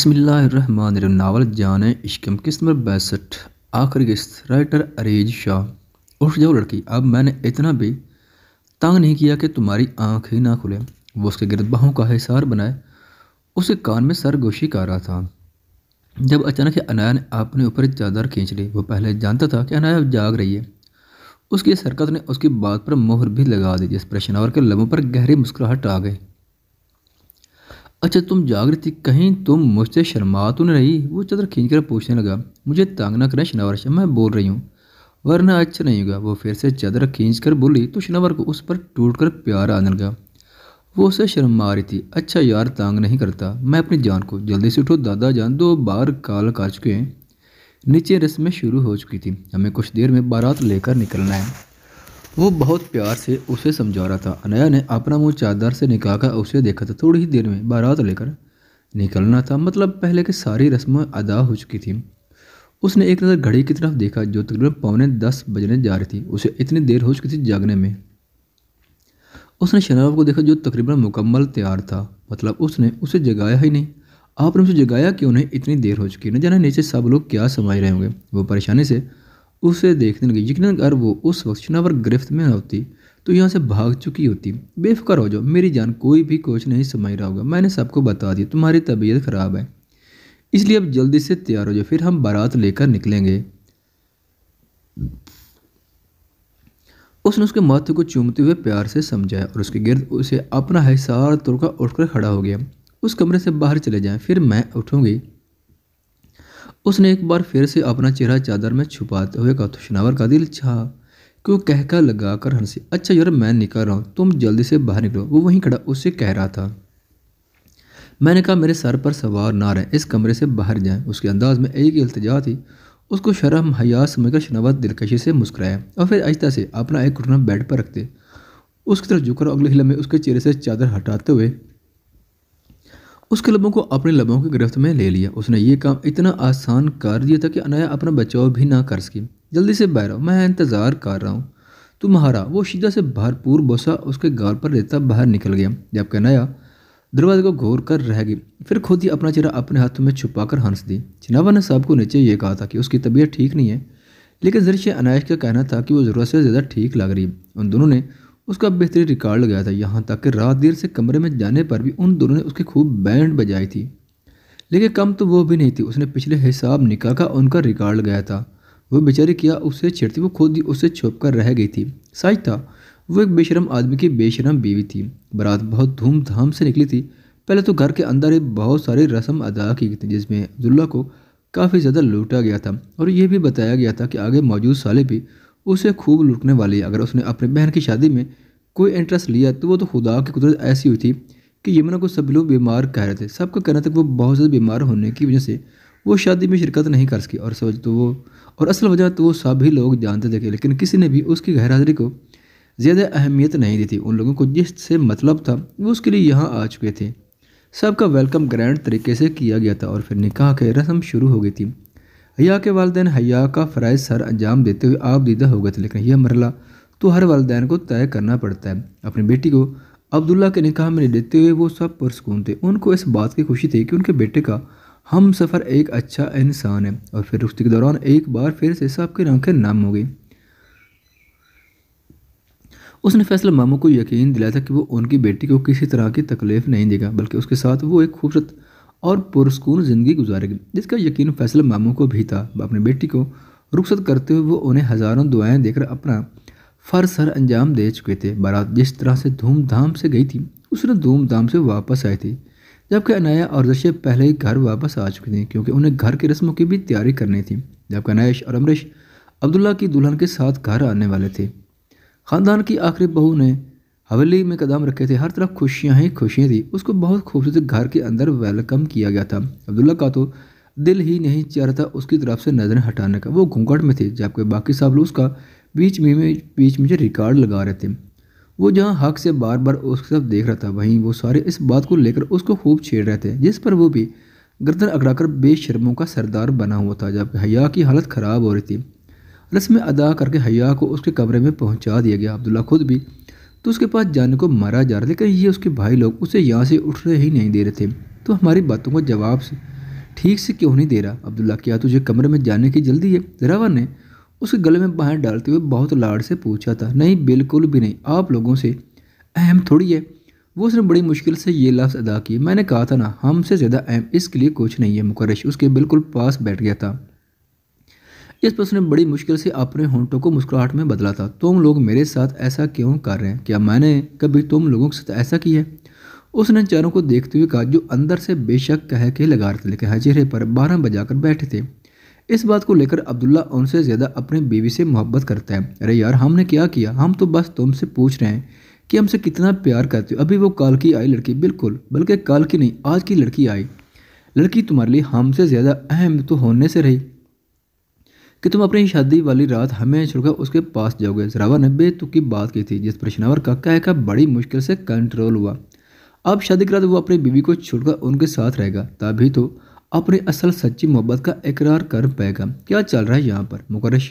बसमिल्लर novel जान इश्कम किस्त number बैसठ आखिर किस्त राइटर अरेज शाह उठ जाओ लड़की अब मैंने इतना भी तंग नहीं किया कि तुम्हारी आँख ही ना खुले वो उसके गिरद का हिसार बनाए उसे कान में सरगोशी कर रहा था जब अचानक अनाया ने अपने ऊपर चादर खींच ली वो पहले जानता था कि अनाया अब जाग रही है उसकी इस हरकत ने उसकी बात पर मोहर भी लगा दी जिस पर शनावर के लबों पर गहरी मुस्कुराहट आ गई अच्छा तुम थी कहीं तुम मुझसे शर्मा तो नहीं रही वो चदर खींच कर पूछने लगा मुझे तंग ना करें शनावर से अच्छा, मैं बोल रही हूँ वरना अच्छा नहीं होगा वो फिर से चादर खींच कर बोली तो शनावर को उस पर टूट कर प्यार आने लगा वो उसे शर्मा रही थी अच्छा यार तंग नहीं करता मैं अपनी जान को जल्दी से उठो दादा जान दो बार काल का चुके हैं नीचे रस्में शुरू हो चुकी थी हमें कुछ देर में बारात लेकर निकलना है वो बहुत प्यार से उसे समझा रहा था अनया ने अपना मुंह चादर से कर उसे देखा था थोड़ी ही देर में बारात लेकर निकलना था मतलब पहले की सारी रस्में अदा हो चुकी थी उसने एक नज़र घड़ी की तरफ देखा जो तकरीबन पौने दस बजने जा रही थी उसे इतनी देर हो चुकी थी जागने में उसने शराब को देखा जो तकरीबन मुकम्मल तैयार था मतलब उसने उसे जगाया ही नहीं आपने उसे जगाया क्यों नहीं इतनी देर हो चुकी न जाना नीचे सब लोग क्या समझ रहे होंगे वो परेशानी से उसे देखने लगी यकीन अगर वो उस वक्त शनावर गिरफ्त में होती तो यहाँ से भाग चुकी होती बेफिक्र हो जाओ मेरी जान कोई भी कोच नहीं समझ रहा होगा मैंने सबको बता दिया तुम्हारी तबीयत ख़राब है इसलिए अब जल्दी से तैयार हो जाओ फिर हम बारात लेकर निकलेंगे उसने उसके माथे को चूमते हुए प्यार से समझाया और उसके गिरद उसे अपना हिसार तोड़कर उठकर खड़ा हो गया उस कमरे से बाहर चले जाएं फिर मैं उठूँगी उसने एक बार फिर से अपना चेहरा चादर में छुपाते हुए कहा तो शनावर का दिल छा क्यों कहकर कहका लगा कर हंसी अच्छा यार मैं निकल रहा हूँ तुम जल्दी से बाहर निकलो वो वहीं खड़ा उससे कह रहा था मैंने कहा मेरे सर पर सवार ना रहें इस कमरे से बाहर जाएं उसके अंदाज में एक ही इल्तजा थी उसको शर्म हया समझकर शनावर दिलकशी से मुस्कराया और फिर आहिस्ता से अपना एक घुटना बेड पर रखते उसकी तरफ झुकर अगले हिले में उसके चेहरे से चादर हटाते हुए उसके लबों को अपने लबों की गिरफ्त में ले लिया उसने ये काम इतना आसान कर दिया था कि अनाया अपना बचाव भी ना कर सकी जल्दी से बाहर आओ मैं इंतज़ार कर रहा हूँ तुम्हारा वो शिदा से भरपूर बोसा उसके गाल पर लेता बाहर निकल गया जबकि अनाया दरवाजे को घोर कर रह गई फिर खुद ही अपना चेहरा अपने हाथों में छुपा कर हंस दी चिनावा ने साहब को नीचे ये कहा था कि उसकी तबीयत ठीक नहीं है लेकिन जरिशे अनायश का कहना था कि वो ज़रूरत से ज़्यादा ठीक लग रही उन दोनों ने उसका बेहतरीन रिकॉर्ड लगाया था यहाँ तक कि रात देर से कमरे में जाने पर भी उन दोनों ने उसकी खूब बैंड बजाई थी लेकिन कम तो वो भी नहीं थी उसने पिछले हिसाब निकाह का उनका रिकॉर्ड लगाया था वो बेचारी क्या उससे छिड़ती वो खुद ही उससे छुप कर रह गई थी सच था वो एक बेशरम आदमी की बेशरम बीवी थी बारात बहुत धूमधाम से निकली थी पहले तो घर के अंदर ही बहुत सारी रस्म अदा की गई थी जिसमें अब्दुल्ला को काफ़ी ज़्यादा लूटा गया था और यह भी बताया गया था कि आगे मौजूद साले भी उसे खूब लुटने वाली अगर उसने अपनी बहन की शादी में कोई इंटरेस्ट लिया तो वो तो खुदा की कुदरत ऐसी हुई थी कि यमुना को सभी लोग बीमार कह रहे थे सबका कहना था कि वो बहुत ज़्यादा बीमार होने की वजह से वो शादी में शिरकत नहीं कर सकी और समझ तो वो और असल वजह तो वो सभी लोग जानते थे लेकिन किसी ने भी उसकी गहराजरी को ज़्यादा अहमियत नहीं दी थी उन लोगों को जिससे मतलब था वो उसके लिए यहाँ आ चुके थे सबका वेलकम ग्रैंड तरीके से किया गया था और फिर निकाह के रस्म शुरू हो गई थी हया के वालदेन हया का फ़रज़ सर अंजाम देते हुए आप दीदा हो गए थे लेकिन यह मरला तो हर वालदेन को तय करना पड़ता है अपनी बेटी को अब्दुल्ला के निकाह में देते हुए वो सब पुरसकून थे उनको इस बात की खुशी थी कि उनके बेटे का हम सफ़र एक अच्छा इंसान है और फिर रिश्ते के दौरान एक बार फिर से साहब की आंखें नम हो गई उसने फैसला मामू को यकीन दिलाया था कि वो उनकी बेटी को किसी तरह की तकलीफ़ नहीं देगा बल्कि उसके साथ वो एक खूबसूरत और पुरस्कून ज़िंदगी गुजारेगी जिसका यकीन फैसल मामू को भी था अपनी बेटी को रुखसत करते हुए वो उन्हें हज़ारों दुआएं देकर अपना फर सर अंजाम दे चुके थे बारात जिस तरह से धूमधाम से गई थी उसने धूमधाम से वापस आई थी जबकि अनाया और रशिया पहले ही घर वापस आ चुकी थी क्योंकि उन्हें घर की रस्मों की भी तैयारी करनी थी जबकि अनायश और अमरीश अब्दुल्ला की दुल्हन के साथ घर आने वाले थे ख़ानदान की आखिरी बहू ने हवेली में कदम रखे थे हर तरफ खुशियाँ ही खुशियाँ थी उसको बहुत खूबसूरत घर के अंदर वेलकम किया गया था अब्दुल्ला का तो दिल ही नहीं चाह रहा था उसकी तरफ से नज़रें हटाने का वो घूंघट में थे जबकि बाकी सब लोग उसका बीच में बीच में जो रिकॉर्ड लगा रहे थे वो जहाँ हक से बार बार उसकी तरफ देख रहा था वहीं वो सारे इस बात को लेकर उसको खूब छेड़ रहे थे जिस पर वो भी गर्दन अकड़ाकर बेशर्मों का सरदार बना हुआ था जबकि हया की हालत ख़राब हो रही थी रस्म अदा करके हया को उसके कमरे में पहुंचा दिया गया अब्दुल्ला खुद भी तो उसके पास जाने को मारा जा रहा लेकिन ये उसके भाई लोग उसे यहाँ से उठने ही नहीं दे रहे थे तो हमारी बातों का जवाब ठीक से क्यों नहीं दे रहा अब्दुल्ला क्या तुझे कमरे में जाने की जल्दी है रवा ने उसके गले में बाहर डालते हुए बहुत लाड़ से पूछा था नहीं बिल्कुल भी नहीं आप लोगों से अहम थोड़ी है वो उसने बड़ी मुश्किल से ये लफ्ज़ अदा किए मैंने कहा था ना हमसे ज़्यादा अहम इसके लिए कुछ नहीं है मुकरश उसके बिल्कुल पास बैठ गया था इस प्रश्न उसने बड़ी मुश्किल से अपने होंठों को मुस्कुराहट में बदला था तुम लोग मेरे साथ ऐसा क्यों कर रहे हैं क्या मैंने कभी तुम लोगों के साथ ऐसा किया है उसने चारों को देखते हुए कहा जो अंदर से बेशक कह के लगा रहे थे लेकिन हाँ, चेहरे पर बारह बजाकर बैठे थे इस बात को लेकर अब्दुल्ला उनसे ज़्यादा अपनी बीवी से मोहब्बत करता है अरे यार हमने क्या किया हम तो बस तुमसे पूछ रहे हैं कि हमसे कितना प्यार करते हो अभी वो काल की आई लड़की बिल्कुल बल्कि काल की नहीं आज की लड़की आई लड़की तुम्हारे लिए हमसे ज़्यादा अहम तो होने से रही कि तुम अपनी शादी वाली रात हमें छोड़कर उसके पास जाओगे जरावा ने बेतुकी बात की थी जिस पर शनावर का कहकर बड़ी मुश्किल से कंट्रोल हुआ अब शादी के रात वो अपनी बीवी को छोड़कर उनके साथ रहेगा तभी तो अपनी असल सच्ची मोहब्बत का इकरार कर पाएगा क्या चल रहा है यहाँ पर मुकरश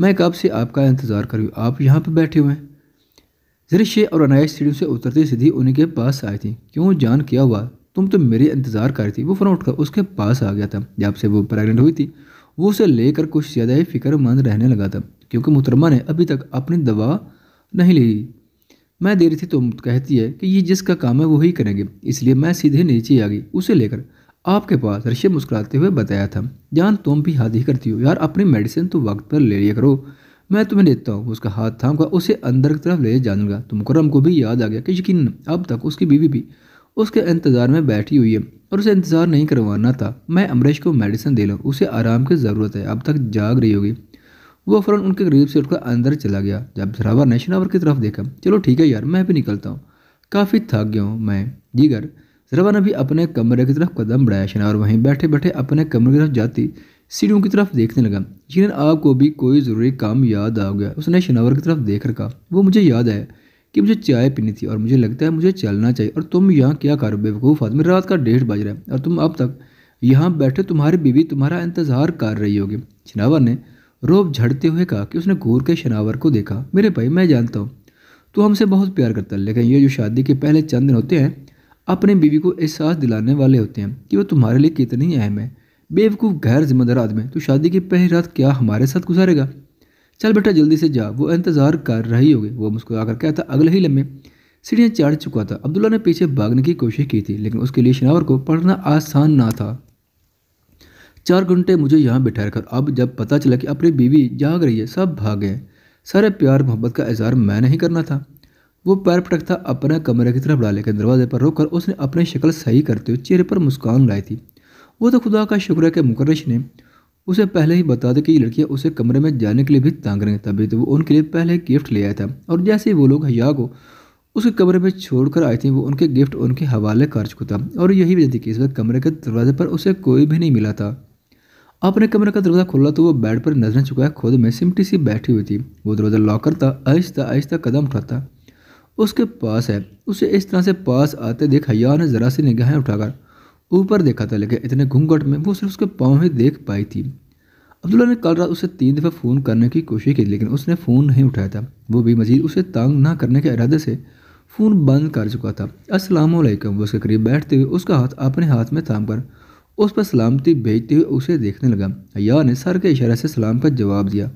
मैं कब से आपका इंतज़ार कर रही हूँ आप यहाँ पर बैठे हुए हैं जरिशे और अनायश सीढ़ियों से उतरती सीधी उन्हीं के पास आई थी क्यों जान क्या हुआ तुम तो मेरे इंतज़ार कर रही थी वो फनौट कर उसके पास आ गया था जब से वो प्रेग्नेंट हुई थी वो उसे लेकर कुछ ज़्यादा ही फिक्रमंद रहने लगा था क्योंकि मुहतरमा ने अभी तक अपनी दवा नहीं ली मैं दे रही थी तो कहती है कि ये जिसका काम है वही करेंगे इसलिए मैं सीधे नीचे आ गई उसे लेकर आपके पास रशिया मुस्कुराते हुए बताया था जान तुम भी हाथ ही करती हो यार अपनी मेडिसिन तो वक्त पर ले लिया करो मैं तुम्हें देता हूँ उसका हाथ थाम उसे अंदर की तरफ ले जाऊँगा तो मुकर्रम को भी याद आ गया कि यकीन अब तक उसकी बीवी भी उसके इंतज़ार में बैठी हुई है और उसे इंतज़ार नहीं करवाना था मैं अमरीश को मेडिसिन दे लूँ उसे आराम की ज़रूरत है अब तक जाग रही होगी वो फ़ौरन उनके करीब से उठकर अंदर चला गया जब जरावर ने शनावर की तरफ देखा चलो ठीक है यार मैं भी निकलता हूँ काफ़ी थक गया हूँ मैं दीगर जरावर ने भी अपने कमरे की तरफ कदम बढ़ाया शनावर वहीं बैठे बैठे अपने कमरे की तरफ जाती सीढ़ियों की तरफ देखने लगा जिन्हें आपको भी कोई ज़रूरी काम याद आ गया उसने शनावर की तरफ देख रखा वो मुझे याद है कि मुझे चाय पीनी थी और मुझे लगता है मुझे चलना चाहिए और तुम यहाँ क्या करो बेवकूफ़ आदमी रात का डेढ़ बज रहा है और तुम अब तक यहाँ बैठे तुम्हारी बीवी तुम्हारा इंतज़ार कर रही होगी शनावर ने रोब झड़ते हुए कहा कि उसने घूर के शनावर को देखा मेरे भाई मैं जानता हूँ तू हमसे बहुत प्यार करता है लेकिन ये जो शादी के पहले चंद दिन होते हैं अपने बीवी को एहसास दिलाने वाले होते हैं कि वो तुम्हारे लिए कितनी अहम है बेवकूफ़ गैर जिम्मेदार आदमी तो शादी की पहली रात क्या हमारे साथ गुजारेगा चल बेटा जल्दी से जा वो इंतज़ार कर रही होगी वो मुस्कुराकर कहता अगले ही लम्बे सीढ़ियाँ चढ़ चुका था अब्दुल्ला ने पीछे भागने की कोशिश की थी लेकिन उसके लिए शनावर को पढ़ना आसान ना था चार घंटे मुझे यहाँ बिठा कर अब जब पता चला कि अपनी बीवी जाग रही है सब भाग गए सारे प्यार मोहब्बत का इजहार मैं नहीं करना था वो पैर पटकता अपने कमरे की तरफ डाले के दरवाजे पर रोककर उसने अपनी शक्ल सही करते हुए चेहरे पर मुस्कान लाई थी वो तो खुदा का शुक्र है कि मुकरश ने उसे पहले ही बता दें कि ये लड़कियाँ उसे कमरे में जाने के लिए भी तांग रही तभी तो वो उनके लिए पहले गिफ्ट ले आया था और जैसे ही वो लोग हया को उसके कमरे में छोड़कर आई थी वो उनके गिफ्ट उनके हवाले कर चुका था और यही वजह थी कि इस वक्त कमरे के दरवाजे पर उसे कोई भी नहीं मिला था अपने कमरे का दरवाज़ा खोला तो वो बेड पर नजर चुका खुद में सिमटी सी बैठी हुई थी वो दरवाज़ा लॉक करता आहिस्ता आहिस्ता कदम उठाता उसके पास है उसे इस तरह से पास आते देख हया ने ज़रा सी निगाहें उठाकर ऊपर देखा था लेकिन इतने घूंघट में वो सिर्फ उसके पाँव ही देख पाई थी अब्दुल्ला ने कल रात उसे तीन दफ़ा फ़ोन करने की कोशिश की लेकिन उसने फ़ोन नहीं उठाया था वो भी मजीद उसे तंग ना करने के इरादे से फ़ोन बंद कर चुका था अस्सलाम वालेकुम वो उसके करीब बैठते हुए उसका हाथ अपने हाथ में थाम कर उस पर सलामती भेजते हुए उसे देखने लगा अया ने सर के इशारे से सलाम का जवाब दिया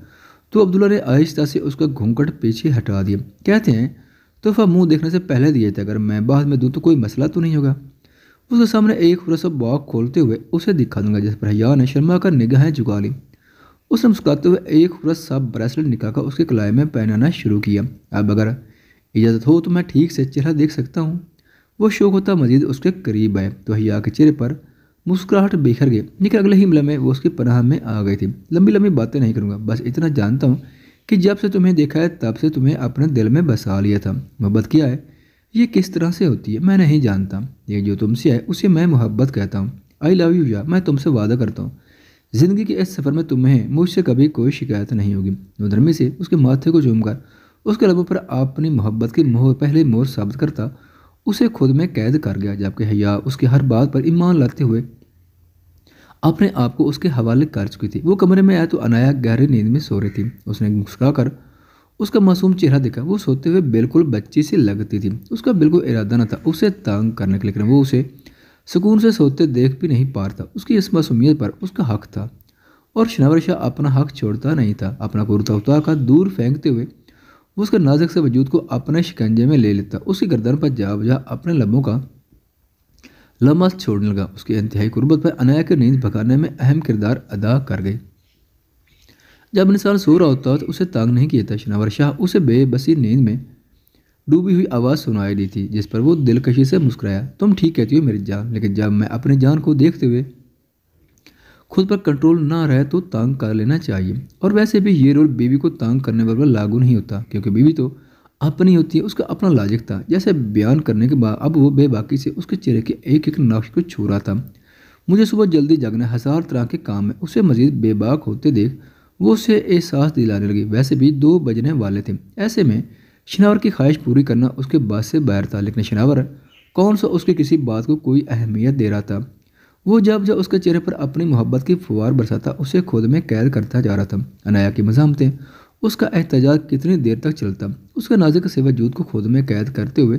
तो अब्दुल्ला ने आहिस्ता से उसका घूंघट पीछे हटा दिया कहते हैं तोहफा मुंह देखने से पहले दिए थे अगर मैं बाद में दूँ तो कोई मसला तो नहीं होगा उसके सामने एक खूबसूरत बॉक खोलते हुए उसे दिखा दूंगा जिस पर हया ने शर्मा कर निगाहें झुका ली उसने मुस्कुराते हुए एक खूबसूरत सा ब्रेसलेट निकालकर उसके कलाई में पहनाना शुरू किया अब अगर इजाज़त हो तो मैं ठीक से चेहरा देख सकता हूँ वो शौक होता मजीद उसके करीब आए तो हया के चेहरे पर मुस्कुराहट बिखर गई लेकिन अगले ही मिला में वो उसकी पनाह में आ गई थी लंबी लंबी बातें नहीं करूँगा बस इतना जानता हूँ कि जब से तुम्हें देखा है तब से तुम्हें अपने दिल में बसा लिया था मोहब्बत किया है ये किस तरह से होती है मैं नहीं जानता ये जो तुमसे है उसे मैं मोहब्बत कहता हूँ आई लव यू या मैं तुमसे वादा करता हूँ ज़िंदगी के इस सफ़र में तुम्हें मुझसे कभी कोई शिकायत नहीं होगी नौधर्मी से उसके माथे को झूमकर उसके लबों पर अपनी मोहब्बत की मोह पहले मोर साबित करता उसे खुद में कैद कर गया जबकि हया उसकी हर बात पर ईमान लाते हुए अपने आप को उसके हवाले कर चुकी थी वो कमरे में आया तो अनाया गहरी नींद में सो रही थी उसने मुस्का कर उसका मासूम चेहरा देखा वो सोते हुए बिल्कुल बच्ची से लगती थी उसका बिल्कुल इरादा न था उसे तंग करने के लेकिन वो उसे सुकून से सोते देख भी नहीं पा रहा उसकी इस मासूमियत पर उसका हक था और शनावर शाह अपना हक छोड़ता नहीं था अपना कुर्ता उतार का दूर फेंकते हुए उसके उसका नाजक से वजूद को अपने शिकंजे में ले लेता उसकी गर्दन पर जा बजा अपने लम्बों का लम्बा छोड़ने लगा उसकी इंतहाई गुरबत पर अनाया की नींद भगाने में अहम किरदार अदा कर गई जब इंसान सो रहा होता तो उसे तंग नहीं किया था शनावर शाह उसे बेबसी नींद में डूबी हुई आवाज़ सुनाई दी थी जिस पर वो दिलकशी से मुस्कराया तुम ठीक कहती हो मेरी जान लेकिन जब मैं अपनी जान को देखते हुए खुद पर कंट्रोल ना रहे तो तंग कर लेना चाहिए और वैसे भी ये रोल बीवी को तंग करने पर लागू नहीं होता क्योंकि बीवी तो अपनी होती है उसका अपना लाजिक था जैसे बयान करने के बाद अब वो बेबाकी से उसके चेहरे के एक एक नक्श को छू रहा था मुझे सुबह जल्दी जगने हजार तरह के काम में उसे मजीद बेबाक होते देख वो उसे एहसास दिलाने लगी वैसे भी दो बजने वाले थे ऐसे में शनावर की ख्वाहिश पूरी करना उसके बाद से बाहर था लेकिन शनावर कौन सा उसकी किसी बात को कोई अहमियत दे रहा था वो जब जब उसके चेहरे पर अपनी मोहब्बत की फुहार बरसाता उसे खुद में कैद करता जा रहा था अनाया की मजामते उसका एहतजाज कितनी देर तक चलता उसके नाजिक से वजूद जूद को खुद में कैद करते हुए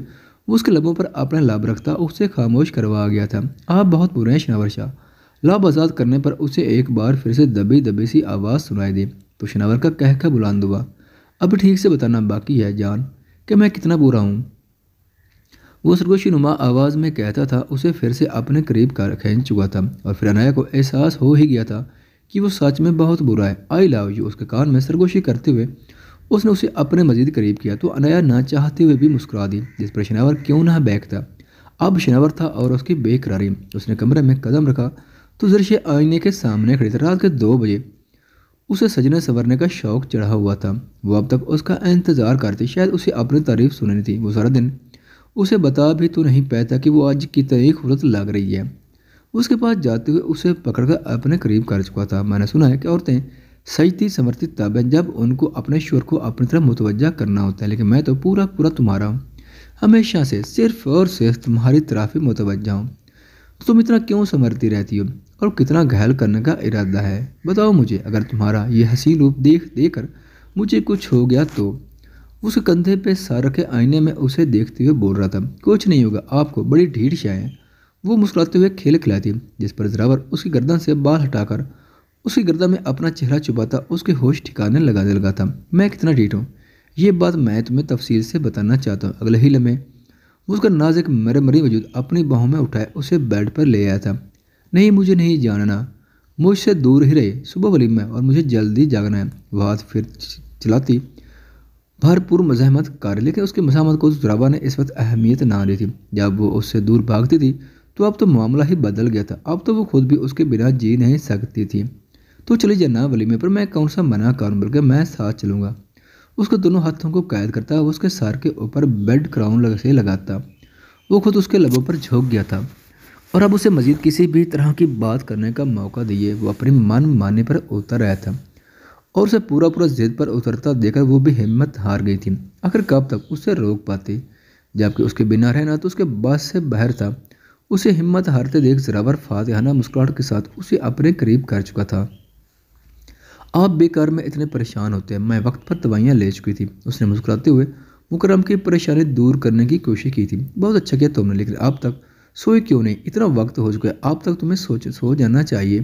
वो उसके लबों पर अपना लाभ रखता उसे खामोश करवा गया था आप बहुत बुरे हैं शनावर शाह आजाद करने पर उसे एक बार फिर से दबी दबी सी आवाज़ सुनाई दी तो शनावर का कहका बुलंद हुआ अब ठीक से बताना बाकी है जान कि मैं कितना बुरा हूँ वो सरगोशी नुमा आवाज़ में कहता था उसे फिर से अपने करीब कर खींच चुका था और फिर अनाया को एहसास हो ही गया था कि वो सच में बहुत बुरा है आई लव यू उसके कान में सरगोशी करते हुए उसने उसे अपने मजीद करीब किया तो अनाया ना चाहते हुए भी मुस्कुरा दी जिस पर शनावर क्यों ना बहकता अब शनावर था और उसकी बेकरारी उसने कमरे में कदम रखा तो जरशे आईने के सामने खड़ी थे रात के दो बजे उसे सजने संवरने का शौक चढ़ा हुआ था वो अब तक उसका इंतज़ार करती शायद उसे अपनी तारीफ सुननी थी वो सारा दिन उसे बता भी तो नहीं पाता कि वो आज कितनी खूबसूरत लग रही है उसके पास जाते हुए उसे पकड़कर अपने करीब कर चुका था मैंने सुना है कि औरतें सजती समर्थित तब हैं जब उनको अपने शोर को अपनी तरफ मुतवज़ा करना होता है लेकिन मैं तो पूरा पूरा तुम्हारा हूँ हमेशा से सिर्फ और सिर्फ तुम्हारी तरफ ही मुतवजा हूँ तो तुम इतना क्यों समर्थी रहती हो और कितना घायल करने का इरादा है बताओ मुझे अगर तुम्हारा यह हसीन रूप देख देकर मुझे कुछ हो गया तो उस कंधे पे सर के आईने में उसे देखते हुए बोल रहा था कुछ नहीं होगा आपको बड़ी ढीठ आए वो मुस्कुराते हुए खेल खिलाती जिस पर जरावर उसकी गर्दन से बाल हटाकर उसकी गर्दन में अपना चेहरा छुपाता उसके होश ठिकाने लगाने लगा था मैं कितना ढीठ हूँ ये बात मैं तुम्हें तफसील से बताना चाहता हूँ अगले ही लम्हे उसका नाज एक मरे मरी वजूद अपनी बाहों में उठाए उसे बेड पर ले आया था नहीं मुझे नहीं जानना मुझसे दूर ही रहे सुबह वली में और मुझे जल्दी जागना है वह फिर चलाती भरपूर मजामत कर लेकिन उसकी मजामत को जुराबा ने इस वक्त अहमियत ना दी थी जब वो उससे दूर भागती थी तो अब तो मामला ही बदल गया था अब तो वो खुद भी उसके बिना जी नहीं सकती थी तो चली जाना वलीमे पर मैं कौन सा मना करूँ बल्कि मैं साथ चलूँगा उसके दोनों हाथों को कैद करता वो उसके सर के ऊपर बेड क्राउन लग से लगाता वो खुद उसके लबों पर झोंक गया था और अब उसे मज़ीद किसी भी तरह की बात करने का मौका दिए वो अपने मन माने पर उतर आया था और उसे पूरा पूरा जिद पर उतरता देखकर वो भी हिम्मत हार गई थी आखिर कब तक उसे रोक पाती जबकि उसके बिना रहना तो उसके बस से बाहर था उसे हिम्मत हारते देख जरावर फातहाना मुस्कुराहट के साथ उसे अपने करीब कर चुका था आप बेकार में इतने परेशान होते हैं मैं वक्त पर दवाइयाँ ले चुकी थी उसने मुस्कुराते हुए मुकरम की परेशानी दूर करने की कोशिश की थी बहुत अच्छा किया तुमने लेकिन अब तक सोए क्यों नहीं इतना वक्त हो चुका है अब तक तुम्हें सोच सो जाना चाहिए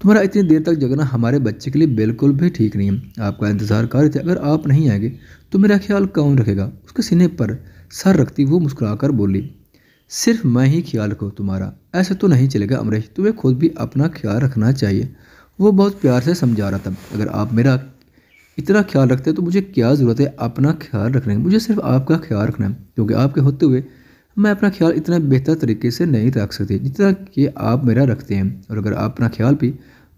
तुम्हारा इतनी देर तक जगना हमारे बच्चे के लिए बिल्कुल भी ठीक नहीं है आपका इंतजार कर रहे थे अगर आप नहीं आएंगे तो मेरा ख्याल कौन रखेगा उसके सीने पर सर रखती वो मुस्कुराकर बोली सिर्फ मैं ही ख्याल रखूँ तुम्हारा ऐसा तो नहीं चलेगा अमरीश तुम्हें खुद भी अपना ख्याल रखना चाहिए वो बहुत प्यार से समझा रहा था अगर आप मेरा इतना ख्याल रखते हैं तो मुझे क्या ज़रूरत है अपना ख्याल रखने की मुझे सिर्फ आपका ख्याल रखना है क्योंकि आपके होते हुए मैं अपना ख्याल इतना बेहतर तरीके से नहीं रख सकती जितना कि आप मेरा रखते हैं और अगर आप अपना ख्याल भी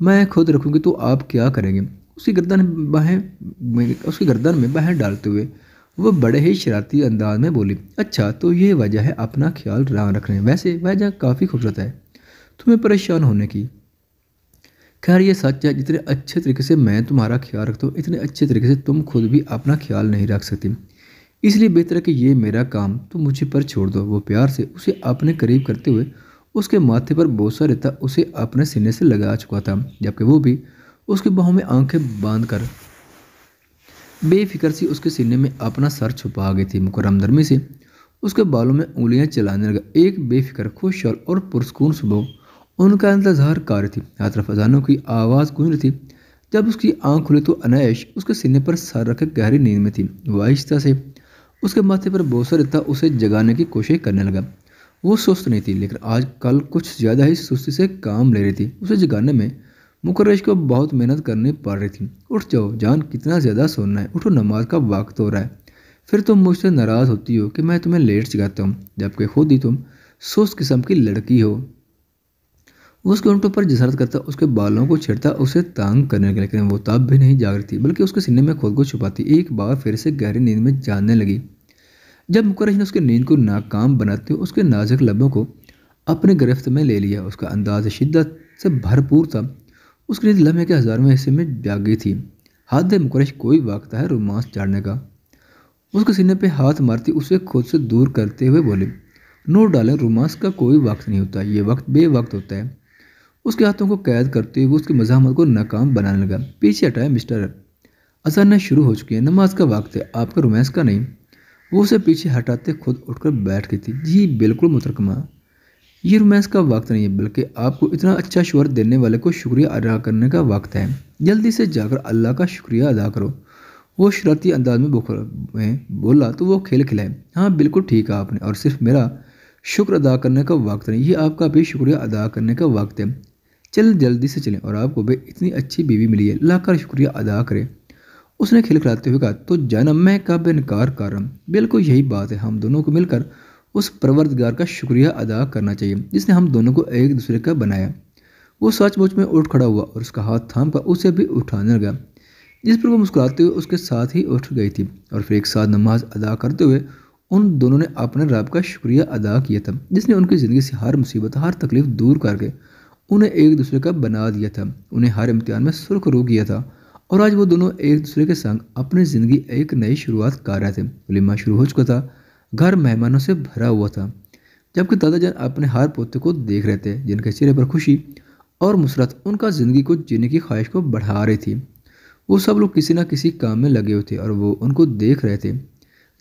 मैं खुद रखूँगी तो आप क्या करेंगे उसकी गर्दन बाहें उसकी गर्दन में बाहें डालते हुए वह बड़े ही शरारती अंदाज में बोली अच्छा तो ये वजह है अपना ख्याल रखने वैसे वजह काफ़ी खूबसूरत है तुम्हें परेशान होने की खैर ये सच है जितने अच्छे तरीके से मैं तुम्हारा ख्याल रखता हूँ इतने अच्छे तरीके से तुम खुद भी अपना ख्याल नहीं रख सकती इसलिए बेहतर है कि ये मेरा काम तो मुझे पर छोड़ दो वो प्यार से उसे अपने करीब करते हुए उसके माथे पर बोसा रहता उसे अपने सीने से लगा चुका था जबकि वो भी उसके बाहों में आंखें बांध कर बेफिक्र सी उसके सीने में अपना सर छुपा गई थी मुकरम दर्मी से उसके बालों में उंगलियां चलाने लगा एक बेफिक्र खुशहाल और पुरस्कून सुबह उनका इंतजार कार्य थी यात्रा फजानों की आवाज़ गूंज रही थी जब उसकी आंख खुली तो अनायश उसके सीने पर सर रखकर गहरी नींद में थी वो आहिस्ता से उसके माथे पर बोसा था उसे जगाने की कोशिश करने लगा वो सुस्त नहीं थी लेकिन आज कल कुछ ज़्यादा ही सुस्ती से काम ले रही थी उसे जगाने में मुकरेश को बहुत मेहनत करनी पड़ रही थी उठ जाओ जान कितना ज़्यादा सोना है उठो नमाज का वक्त हो रहा है फिर तुम मुझसे नाराज़ होती हो कि मैं तुम्हें लेट जगाता हूँ जबकि खुद ही तुम सुस्त किस्म की लड़की हो उसके ऊँटों पर जसरत करता उसके बालों को छेड़ता उसे तंग करने लगा लेकिन वो तब भी नहीं जाग रही थी बल्कि उसके सीने में खुद को छुपाती एक बार फिर से गहरी नींद में जानने लगी जब मुकरश ने उसकी नींद को नाकाम बनाते हुए उसके नाजुक लबों को अपने गिरफ्त में ले लिया उसका अंदाज शिद्दत से भरपूर था उसकी नींद लम्हे के हज़ारवें हिस्से में जागी थी हाथ मुकरश कोई वाकता है रोमांस चाड़ने का उसके सीने पर हाथ मारती उसे खुद से दूर करते हुए बोले नो डालें रोमांस का कोई वक्त नहीं होता ये वक्त बेवक्त होता है उसके हाथों को कैद करते हुए उसकी मजामत को नाकाम बनाने लगा पीछे हटाए मिस्टर अजाना शुरू हो चुकी है नमाज का वक्त है आपका रोमांस का नहीं वो उसे पीछे हटाते खुद उठकर बैठ गई थी जी बिल्कुल मुतरकमा ये रोमांस का वक्त नहीं है बल्कि आपको इतना अच्छा शोर देने वाले को शुक्रिया अदा करने का वक्त है जल्दी से जाकर अल्लाह का शुक्रिया अदा करो वो शरारती अंदाज में बुखर में बोला तो वो खेल खिलाए हाँ बिल्कुल ठीक है आपने और सिर्फ मेरा शुक्र अदा करने का वक्त नहीं ये आपका भी शुक्रिया अदा करने का वक्त है चल जल्दी से चलें और आपको भी इतनी अच्छी बीवी मिली है अल्लाह का शुक्रिया अदा करें उसने खिलखिलाते हुए कहा तो जन्म में कब इनकार करम बिल्कुल यही बात है हम दोनों को मिलकर उस परवरदगार का शुक्रिया अदा करना चाहिए जिसने हम दोनों को एक दूसरे का बनाया वो सचमुच में उठ खड़ा हुआ और उसका हाथ थाम कर उसे भी उठाने लगा जिस पर वो मुस्कुराते हुए उसके साथ ही उठ गई थी और फिर एक साथ नमाज अदा करते हुए उन दोनों ने अपने रब का शुक्रिया अदा किया था जिसने उनकी ज़िंदगी से हर मुसीबत हर तकलीफ दूर करके उन्हें एक दूसरे का बना दिया था उन्हें हर इम्तिहान में सुर्ख रू किया था और आज वो दोनों एक दूसरे के संग अपनी ज़िंदगी एक नई शुरुआत कर रहे थे वलीमा शुरू हो चुका था घर मेहमानों से भरा हुआ था जबकि दादाजन अपने हार पोते को देख रहे थे जिनके चेहरे पर खुशी और मुसरत उनका ज़िंदगी को जीने की ख्वाहिश को बढ़ा रही थी वो सब लोग किसी न किसी काम में लगे हुए थे और वो उनको देख रहे थे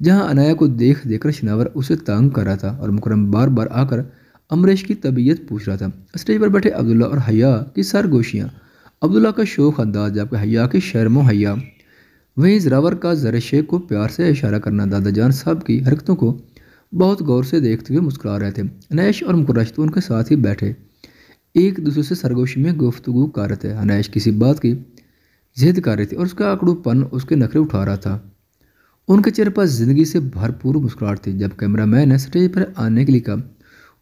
जहाँ अनाया को देख देख कर शनावर उसे तंग कर रहा था और मुकरम बार बार आकर अमरीश की तबीयत पूछ रहा था स्टेज पर बैठे अब्दुल्ला और हया की सरगोशियाँ अब्दुल्ला का शोक अंदाज आपके हया के शर्म हया वहीं जरावर का जर शेख को प्यार से इशारा करना दादा जान साहब की हरकतों को बहुत गौर से देखते हुए मुस्कुरा रहे थे अनैश और मुकरश तो उनके साथ ही बैठे एक दूसरे से सरगोशी में गुफ्तगु कर रहे थे अनैश किसी बात की जिद कर रही थी और उसका पन उसके नखरे उठा रहा था उनके चेहरे पर ज़िंदगी से भरपूर मुस्कुराहट थी जब कैमरामैन ने स्टेज पर आने के लिए कहा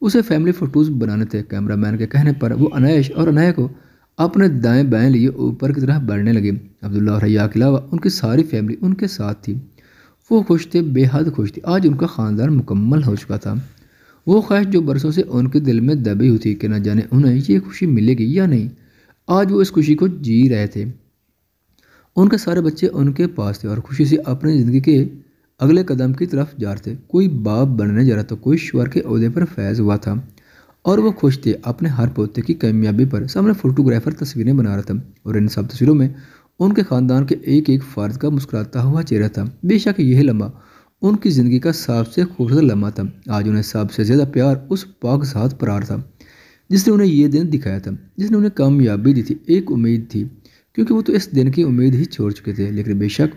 उसे फैमिली फ़ोटोज़ बनाने थे कैमरामैन के कहने पर वो अनैश और अनय को अपने दाएं बाएं लिए ऊपर की तरह बढ़ने लगे अब्दुल्ला और रैया के अलावा उनकी सारी फैमिली उनके साथ थी वो खुश थे बेहद खुश थे आज उनका ख़ानदान मुकम्मल हो चुका था वो ख्वाहिश जो बरसों से उनके दिल में दबी हुई थी कि ना जाने उन्हें ये खुशी मिलेगी या नहीं आज वो इस खुशी को जी रहे थे उनके सारे बच्चे उनके पास थे और खुशी से अपनी ज़िंदगी के अगले कदम की तरफ जा रहे थे कोई बाप बनने जा रहा था कोई शुअर के अहदे पर फैज़ हुआ था और वो खुश थे अपने हर पोते की कामयाबी पर सामने फोटोग्राफर तस्वीरें बना रहा था और इन सब तस्वीरों में उनके खानदान के एक एक फ़र्द का मुस्कुराता हुआ चेहरा था बेशक यह लम्हा उनकी ज़िंदगी का सबसे खूबसूरत लम्हा था आज उन्हें सबसे ज़्यादा प्यार उस पाक साथ परार था जिसने उन्हें यह दिन दिखाया था जिसने उन्हें कामयाबी दी थी एक उम्मीद थी क्योंकि वो तो इस दिन की उम्मीद ही छोड़ चुके थे लेकिन बेशक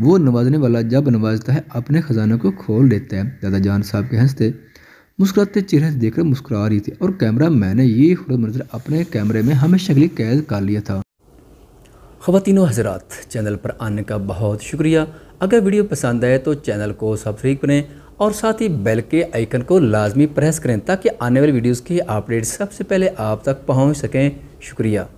वो नवाजने वाला जब नवाजता है अपने ख़जानों को खोल देता है दादा जान साहब के हंसते मुस्कुराते चेहरे देखकर मुस्कुरा रही थी और कैमरा मैंने ये मंजर अपने कैमरे में हमेशा के लिए कैद कर लिया था खातिनों हजरात चैनल पर आने का बहुत शुक्रिया अगर वीडियो पसंद आए तो चैनल को सब्सक्राइब करें और साथ ही बेल के आइकन को लाजमी प्रेस करें ताकि आने वाली वीडियोज़ की अपडेट सबसे पहले आप तक पहुँच सकें शुक्रिया